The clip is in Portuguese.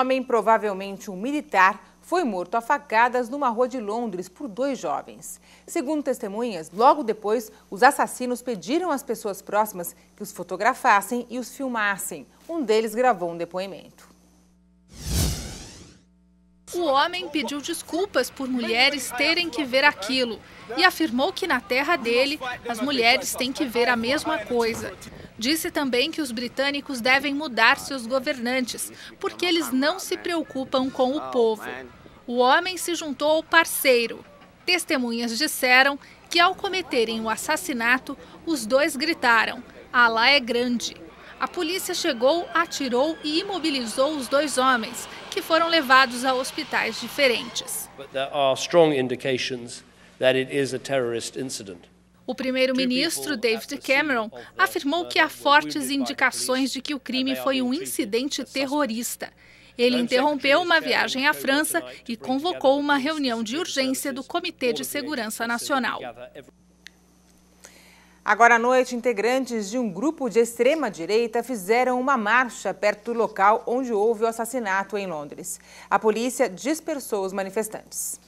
homem, provavelmente um militar, foi morto a facadas numa rua de Londres por dois jovens. Segundo testemunhas, logo depois, os assassinos pediram às pessoas próximas que os fotografassem e os filmassem. Um deles gravou um depoimento. O homem pediu desculpas por mulheres terem que ver aquilo e afirmou que na terra dele as mulheres têm que ver a mesma coisa. Disse também que os britânicos devem mudar seus governantes, porque eles não se preocupam com o povo. O homem se juntou ao parceiro. Testemunhas disseram que, ao cometerem o assassinato, os dois gritaram: Alá é grande. A polícia chegou, atirou e imobilizou os dois homens, que foram levados a hospitais diferentes. O primeiro-ministro David Cameron afirmou que há fortes indicações de que o crime foi um incidente terrorista. Ele interrompeu uma viagem à França e convocou uma reunião de urgência do Comitê de Segurança Nacional. Agora à noite, integrantes de um grupo de extrema-direita fizeram uma marcha perto do local onde houve o assassinato em Londres. A polícia dispersou os manifestantes.